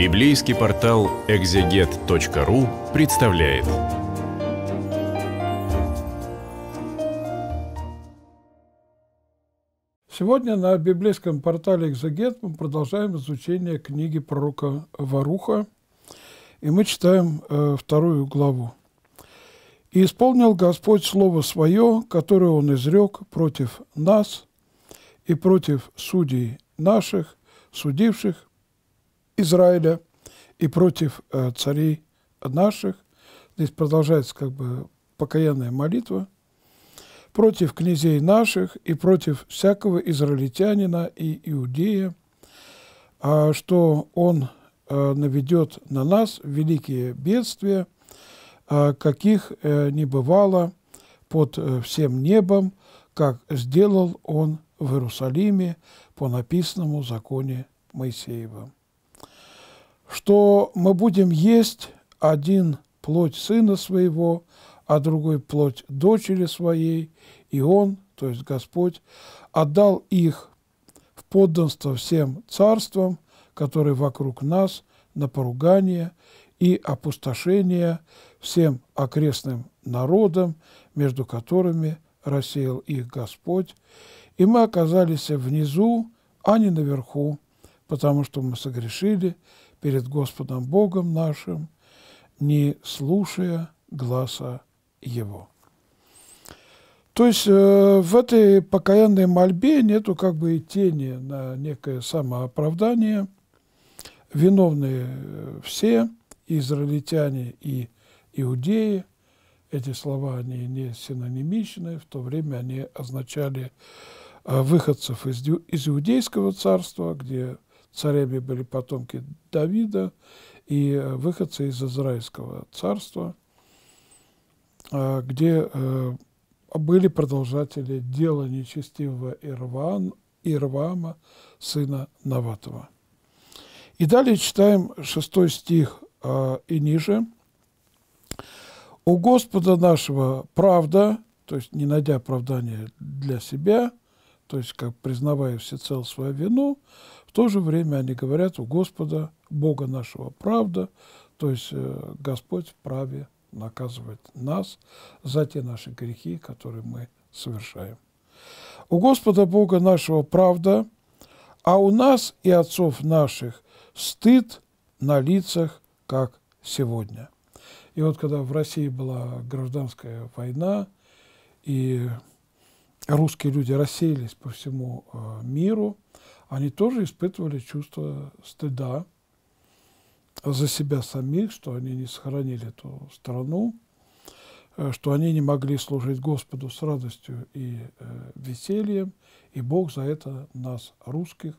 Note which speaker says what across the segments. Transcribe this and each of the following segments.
Speaker 1: Библейский портал экзегет.ру представляет. Сегодня на библейском портале «Экзегет» мы продолжаем изучение книги пророка Варуха, и мы читаем э, вторую главу. «И исполнил Господь слово свое, которое Он изрек против нас и против судей наших, судивших Израиля и против э, царей наших. Здесь продолжается как бы покаянная молитва против князей наших и против всякого израильтянина и иудея, а что он э, наведет на нас великие бедствия, каких э, не бывало под всем небом, как сделал он в Иерусалиме по написанному законе Моисеева что мы будем есть один плоть сына своего, а другой плоть дочери своей, и он, то есть Господь, отдал их в подданство всем царствам, которые вокруг нас, на поругание и опустошение всем окрестным народам, между которыми рассеял их Господь, и мы оказались внизу, а не наверху, потому что мы согрешили перед Господом Богом нашим, не слушая гласа Его. То есть э, в этой покаянной мольбе нету как бы и тени на некое самооправдание. Виновные э, все, израильтяне и иудеи. Эти слова, они не синонимичны, в то время они означали э, выходцев из, из иудейского царства, где Царями были потомки Давида и э, выходцы из Израильского царства, э, где э, были продолжатели дела нечестивого Ирван, Ирвама, сына Наватова. И далее читаем шестой стих и ниже. «У Господа нашего правда, то есть не найдя оправдания для себя, то есть как признавая всецело свою вину, в то же время они говорят у Господа, Бога нашего правда, то есть э, Господь вправе наказывать нас за те наши грехи, которые мы совершаем. У Господа Бога нашего правда, а у нас и отцов наших стыд на лицах, как сегодня. И вот когда в России была гражданская война, и русские люди рассеялись по всему э, миру, они тоже испытывали чувство стыда за себя самих, что они не сохранили эту страну, э, что они не могли служить Господу с радостью и э, весельем, и Бог за это нас, русских,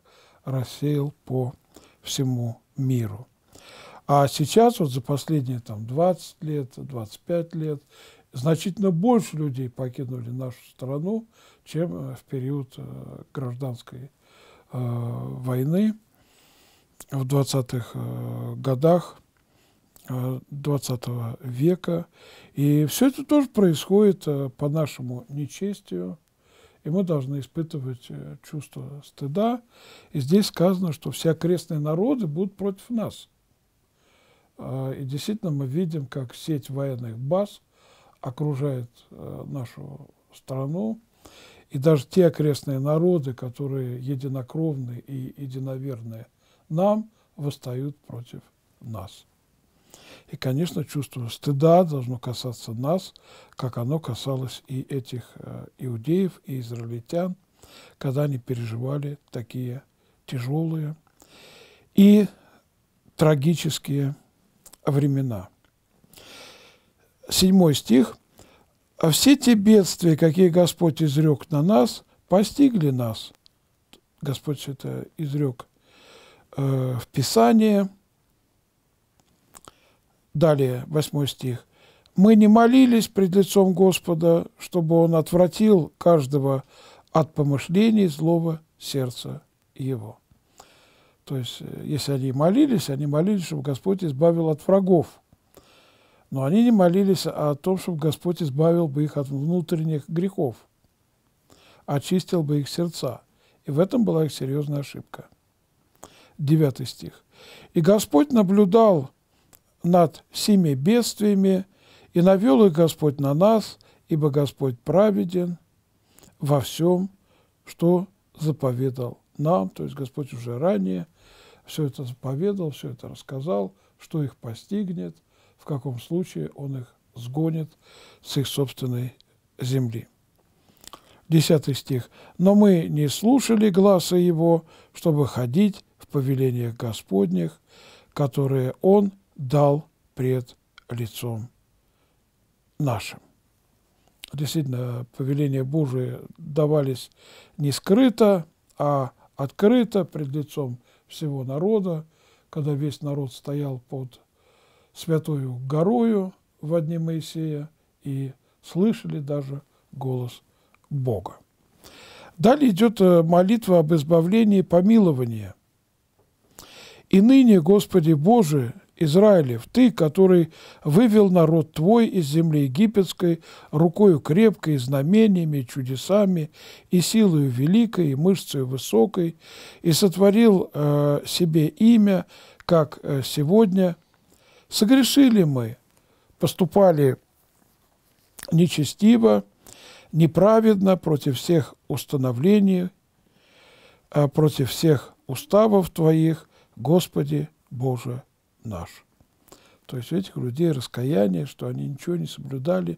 Speaker 1: рассеял по всему миру. А сейчас, вот за последние там, 20 лет, 25 лет, значительно больше людей покинули нашу страну, чем э, в период э, гражданской э, войны в 20-х годах 20 века. И все это тоже происходит по нашему нечестию, и мы должны испытывать чувство стыда. И здесь сказано, что все окрестные народы будут против нас. И действительно мы видим, как сеть военных баз – окружает э, нашу страну. И даже те окрестные народы, которые единокровны и единоверны нам, восстают против нас. И, конечно, чувство стыда должно касаться нас, как оно касалось и этих э, иудеев, и израильтян, когда они переживали такие тяжелые и трагические времена – 7 стих. «А «Все те бедствия, какие Господь изрек на нас, постигли нас». Господь все это изрек э, в Писании. Далее, 8 стих. «Мы не молились пред лицом Господа, чтобы Он отвратил каждого от помышлений злого сердца его». То есть, э, если они молились, они молились, чтобы Господь избавил от врагов – но они не молились о том, чтобы Господь избавил бы их от внутренних грехов, очистил бы их сердца. И в этом была их серьезная ошибка. Девятый стих. «И Господь наблюдал над всеми бедствиями, и навел их Господь на нас, ибо Господь праведен во всем, что заповедал нам». То есть Господь уже ранее все это заповедал, все это рассказал, что их постигнет – в каком случае он их сгонит с их собственной земли. Десятый стих. «Но мы не слушали гласа его, чтобы ходить в повелениях Господних, которые он дал пред лицом нашим». Действительно, повеления Божии давались не скрыто, а открыто пред лицом всего народа, когда весь народ стоял под святую горою в одни Моисея и слышали даже голос Бога. Далее идет э, молитва об избавлении и помиловании. «И ныне, Господи Боже, Израилев, Ты, который вывел народ Твой из земли египетской рукою крепкой, знамениями, чудесами, и силою великой, и мышцей высокой, и сотворил э, себе имя, как э, сегодня Согрешили мы, поступали нечестиво, неправедно против всех установлений, а против всех уставов Твоих, Господи Боже наш. То есть у этих людей раскаяние, что они ничего не соблюдали,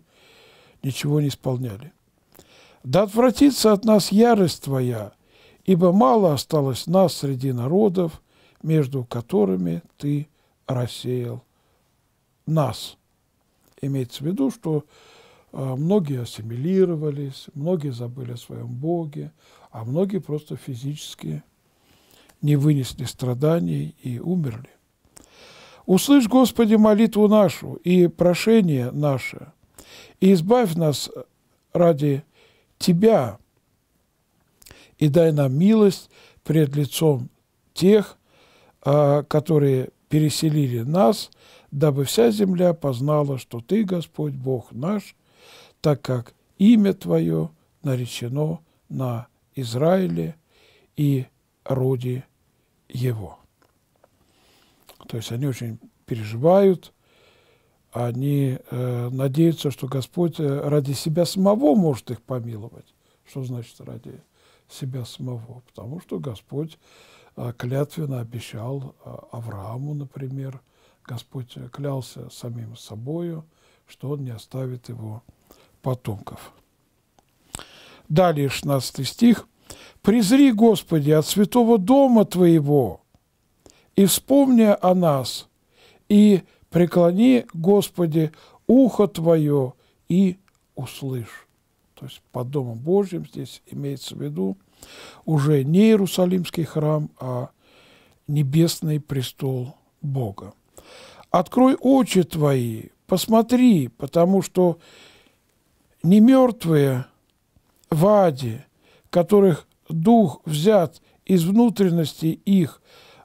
Speaker 1: ничего не исполняли. «Да отвратится от нас ярость Твоя, ибо мало осталось нас среди народов, между которыми Ты рассеял нас. Имеется в виду, что а, многие ассимилировались, многие забыли о своем Боге, а многие просто физически не вынесли страданий и умерли. «Услышь, Господи, молитву нашу и прошение наше, и избавь нас ради Тебя, и дай нам милость пред лицом тех, а, которые переселили нас – дабы вся земля познала, что Ты, Господь Бог наш, так как имя Твое наречено на Израиле и роде его. То есть они очень переживают, они э, надеются, что Господь э, ради себя самого может их помиловать. Что значит ради себя самого? Потому что Господь э, клятвенно обещал э, Аврааму, например, – Господь клялся самим собою, что Он не оставит его потомков. Далее 16 стих. «Призри, Господи, от святого дома Твоего, и вспомни о нас, и преклони, Господи, ухо Твое, и услышь». То есть под Домом Божьим здесь имеется в виду уже не Иерусалимский храм, а небесный престол Бога открой очи твои, посмотри, потому что не мертвые в аде, которых дух взят из внутренности их,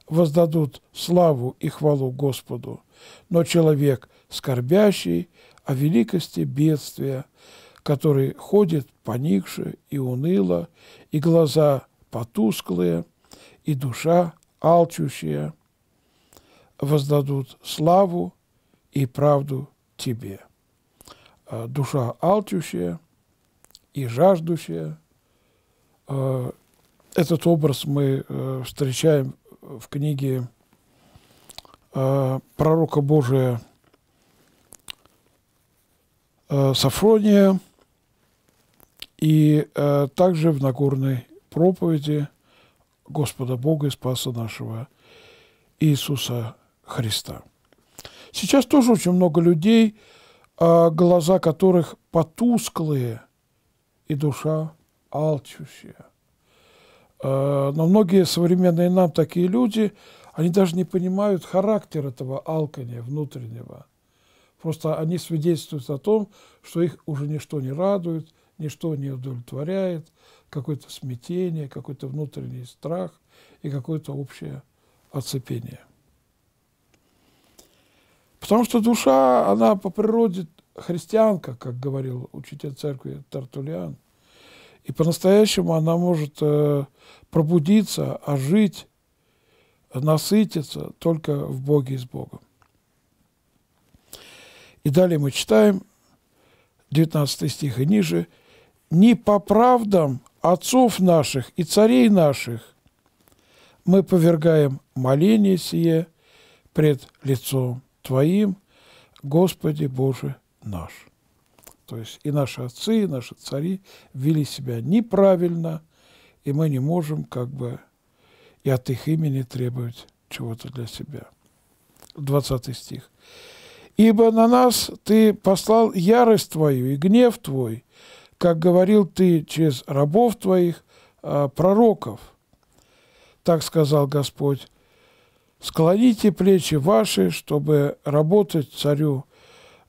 Speaker 1: воздадут славу и хвалу Господу. Но человек, скорбящий о великости бедствия, который ходит поникше и уныло, и глаза потусклые, и душа алчущая – воздадут славу и правду Тебе. А, душа алчущая и жаждущая. А, этот образ мы э, встречаем в книге а, пророка Божия Сафрония и также в Нагорной проповеди Господа Бога и Спаса нашего Иисуса Христа. Сейчас тоже очень много людей, а, глаза которых потусклые и душа алчущая. А, но многие современные нам такие люди, они даже не понимают характер этого алкания внутреннего. Просто они свидетельствуют о том, что их уже ничто не радует, ничто не удовлетворяет, какое-то смятение, какой-то внутренний страх и какое-то общее оцепение. Потому что душа, она по природе христианка, как говорил учитель церкви Тартулиан. И по-настоящему она может э, пробудиться, ожить, насытиться только в Боге и с Богом. И далее мы читаем, 19 стих и ниже, «Не по правдам отцов наших и царей наших мы повергаем моление сие пред лицом Твоим, Господи Боже наш. То есть и наши отцы, и наши цари вели себя неправильно, и мы не можем как бы и от их имени требовать чего-то для себя. 20 стих. «Ибо на нас ты послал ярость твою и гнев твой, как говорил ты через рабов твоих, а, пророков. Так сказал Господь, Склоните плечи ваши, чтобы работать царю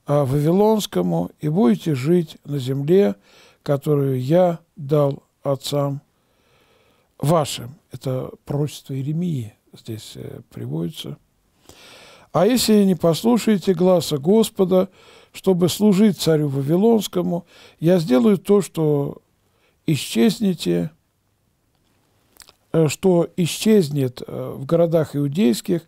Speaker 1: а, Вавилонскому, и будете жить на земле, которую я дал отцам вашим. Это пророчество Иеремии здесь э, приводится. А если не послушаете гласа Господа, чтобы служить царю Вавилонскому, я сделаю то, что исчезнете, Э, что исчезнет э, в городах иудейских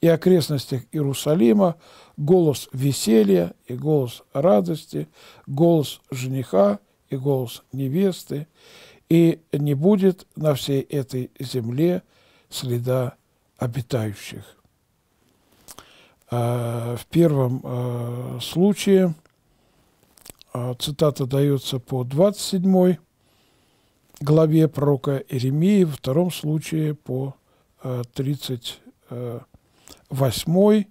Speaker 1: и окрестностях Иерусалима голос веселья и голос радости, голос жениха и голос невесты, и не будет на всей этой земле следа обитающих. Э, в первом случае цитата дается по 27 главе пророка Иеремии, во втором случае по 38 э, э,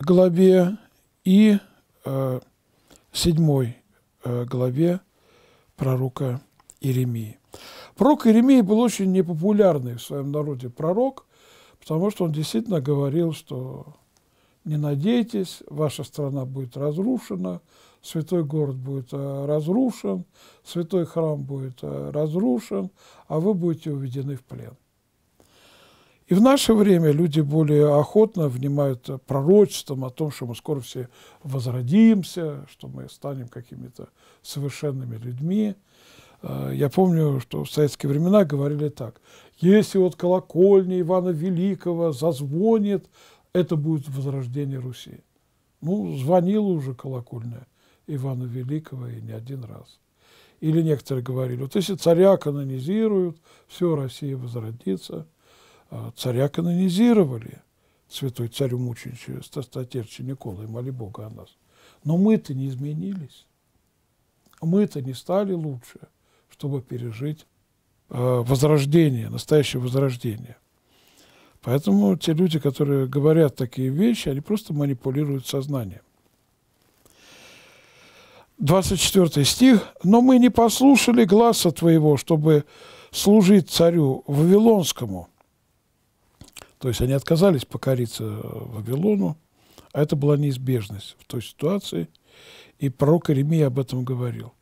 Speaker 1: главе и 7 э, главе пророка Иеремии. Пророк Иеремии был очень непопулярный в своем народе пророк, потому что он действительно говорил, что не надейтесь, ваша страна будет разрушена, святой город будет э, разрушен, святой храм будет э, разрушен, а вы будете уведены в плен. И в наше время люди более охотно внимают пророчествам о том, что мы скоро все возродимся, что мы станем какими-то совершенными людьми. Э, я помню, что в советские времена говорили так. Если вот колокольня Ивана Великого зазвонит, это будет возрождение Руси. Ну, звонила уже колокольная Ивана Великого и не один раз. Или некоторые говорили, вот если царя канонизируют, все, Россия возродится. А царя канонизировали, святой царю мученичу, статерчи Николай, моли Бога о нас. Но мы-то не изменились. Мы-то не стали лучше, чтобы пережить э, возрождение, настоящее возрождение – Поэтому те люди, которые говорят такие вещи, они просто манипулируют сознанием. 24 стих. «Но мы не послушали гласа твоего, чтобы служить царю Вавилонскому». То есть они отказались покориться Вавилону, а это была неизбежность в той ситуации, и пророк Иеремия об этом говорил.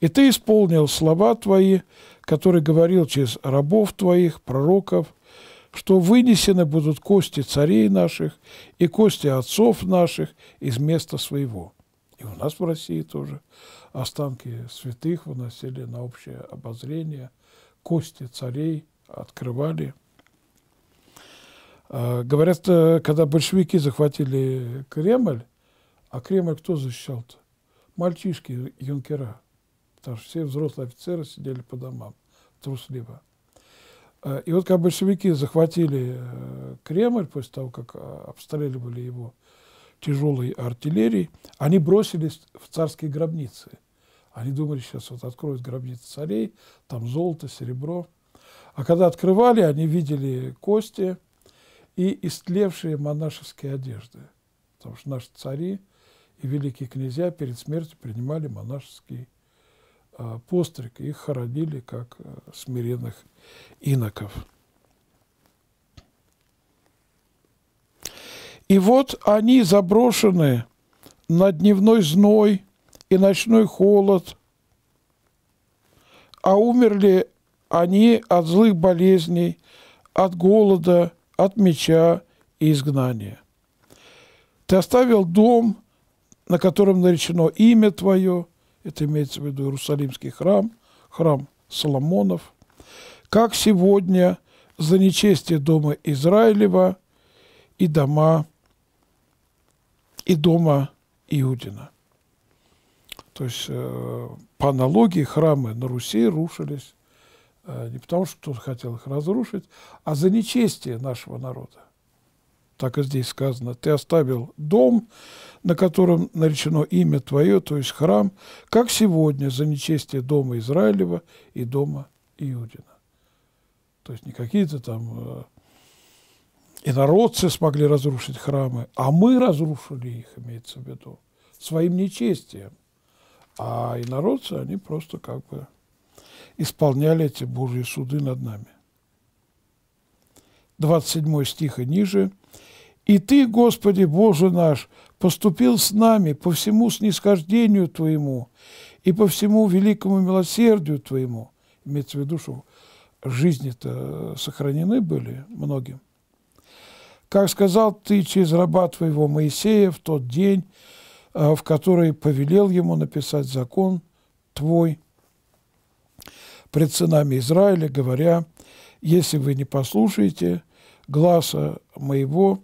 Speaker 1: «И ты исполнил слова твои, которые говорил через рабов твоих, пророков, что вынесены будут кости царей наших и кости отцов наших из места своего. И у нас в России тоже останки святых выносили на общее обозрение, кости царей открывали. А, говорят, э, когда большевики захватили Кремль, а Кремль кто защищал-то? Мальчишки, юнкера. Потому что все взрослые офицеры сидели по домам трусливо. Э, и вот когда большевики захватили э, Кремль после того, как э, обстреливали его тяжелой артиллерией, они бросились в царские гробницы. Они думали, сейчас вот откроют гробницы царей, там золото, серебро. А когда открывали, они видели кости и истлевшие монашеские одежды. Потому что наши цари и великие князья перед смертью принимали монашеский Э, постриг, их хоронили как э, смиренных иноков. И вот они заброшены на дневной зной и ночной холод, а умерли они от злых болезней, от голода, от меча и изгнания. Ты оставил дом, на котором наречено имя Твое, это имеется в виду Иерусалимский храм, храм Соломонов, как сегодня за нечестие дома Израилева и дома и дома Иудина. То есть э, по аналогии храмы на Руси рушились э, не потому, что кто-то хотел их разрушить, а за нечестие нашего народа так и здесь сказано, ты оставил дом, на котором наречено имя Твое, то есть храм, как сегодня за нечестие дома Израилева и дома Иудина. То есть не какие-то там э, инородцы смогли разрушить храмы, а мы разрушили их, имеется в виду, своим нечестием. А инородцы, они просто как бы исполняли эти Божьи суды над нами. 27 стих и ниже – и Ты, Господи, Боже наш, поступил с нами по всему снисхождению Твоему и по всему великому милосердию Твоему. Имеется в виду, что жизни-то сохранены были многим. Как сказал Ты через раба Твоего Моисея в тот день, э, в который повелел ему написать закон Твой пред сынами Израиля, говоря, «Если вы не послушаете, глаза моего,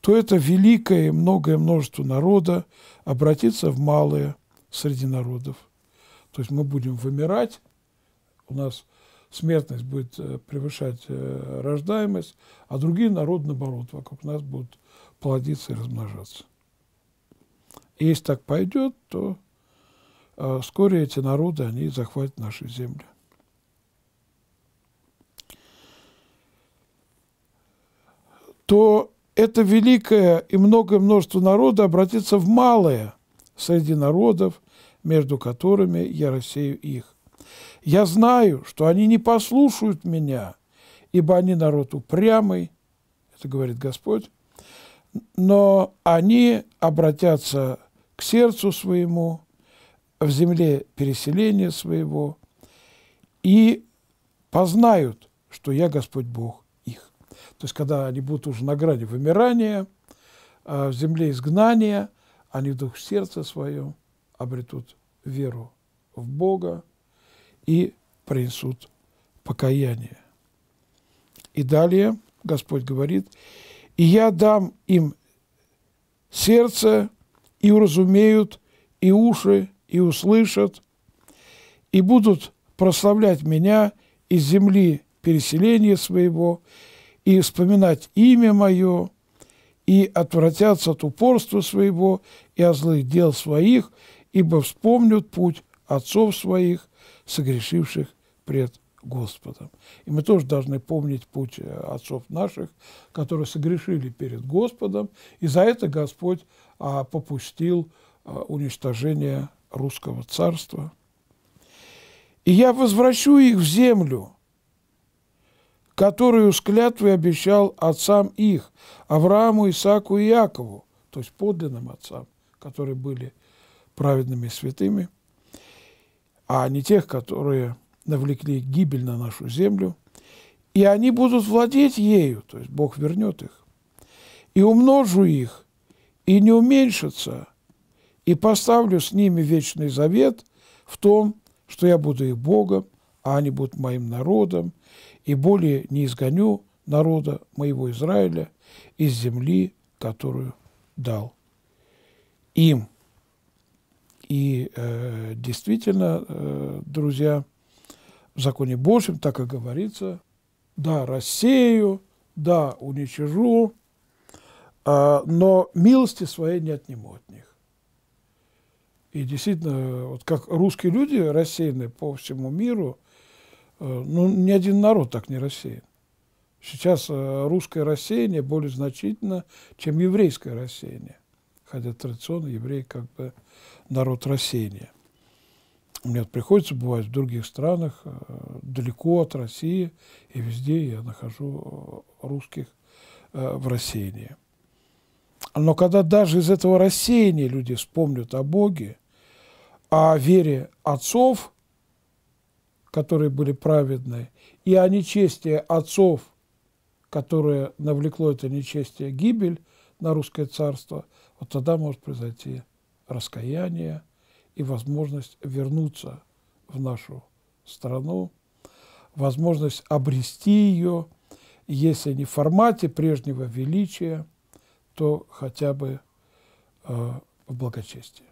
Speaker 1: то это великое и многое множество народа обратится в малое среди народов. То есть мы будем вымирать, у нас смертность будет э, превышать э, рождаемость, а другие народы, наоборот, вокруг нас будут плодиться и размножаться. И если так пойдет, то э, вскоре эти народы, они захватят наши земли. то это великое и многое множество народа обратится в малое среди народов, между которыми я рассею их. Я знаю, что они не послушают меня, ибо они народ упрямый, это говорит Господь, но они обратятся к сердцу своему, в земле переселения своего, и познают, что я Господь Бог, то есть, когда они будут уже на грани вымирания, а, в земле изгнания, они в дух сердце своем обретут веру в Бога и принесут покаяние. И далее Господь говорит, «И я дам им сердце, и уразумеют, и уши, и услышат, и будут прославлять меня из земли переселения своего, и вспоминать имя мое, и отвратятся от упорства своего и от злых дел своих, ибо вспомнят путь отцов своих, согрешивших пред Господом. И мы тоже должны помнить путь э, отцов наших, которые согрешили перед Господом, и за это Господь а, попустил а, уничтожение русского царства. И я возвращу их в землю, которую с клятвой обещал отцам их, Аврааму, Исаку и Якову, то есть подлинным отцам, которые были праведными и святыми, а не тех, которые навлекли гибель на нашу землю, и они будут владеть ею, то есть Бог вернет их, и умножу их, и не уменьшится, и поставлю с ними вечный завет в том, что я буду их Богом, а они будут моим народом, и более не изгоню народа моего Израиля из земли, которую дал им. И э, действительно, э, друзья, в законе Божьем так и говорится, да, рассею, да, уничижу, э, но милости своей не отниму от них. И действительно, вот как русские люди рассеянные по всему миру, Э, ну, ни один народ так не рассеян. Сейчас э, русское рассеяние более значительно, чем еврейское рассеяние. Хотя традиционно евреи как бы народ рассеяния. Мне вот приходится бывать в других странах, э, далеко от России, и везде я нахожу русских в рассеянии. Но когда даже из этого рассеяния люди вспомнят о Боге, о вере отцов – которые были праведны, и о нечестии отцов, которое навлекло это нечестие гибель на русское царство, вот тогда может произойти раскаяние и возможность вернуться в нашу страну, возможность обрести ее, если не в формате прежнего величия, то хотя бы э, в благочестии.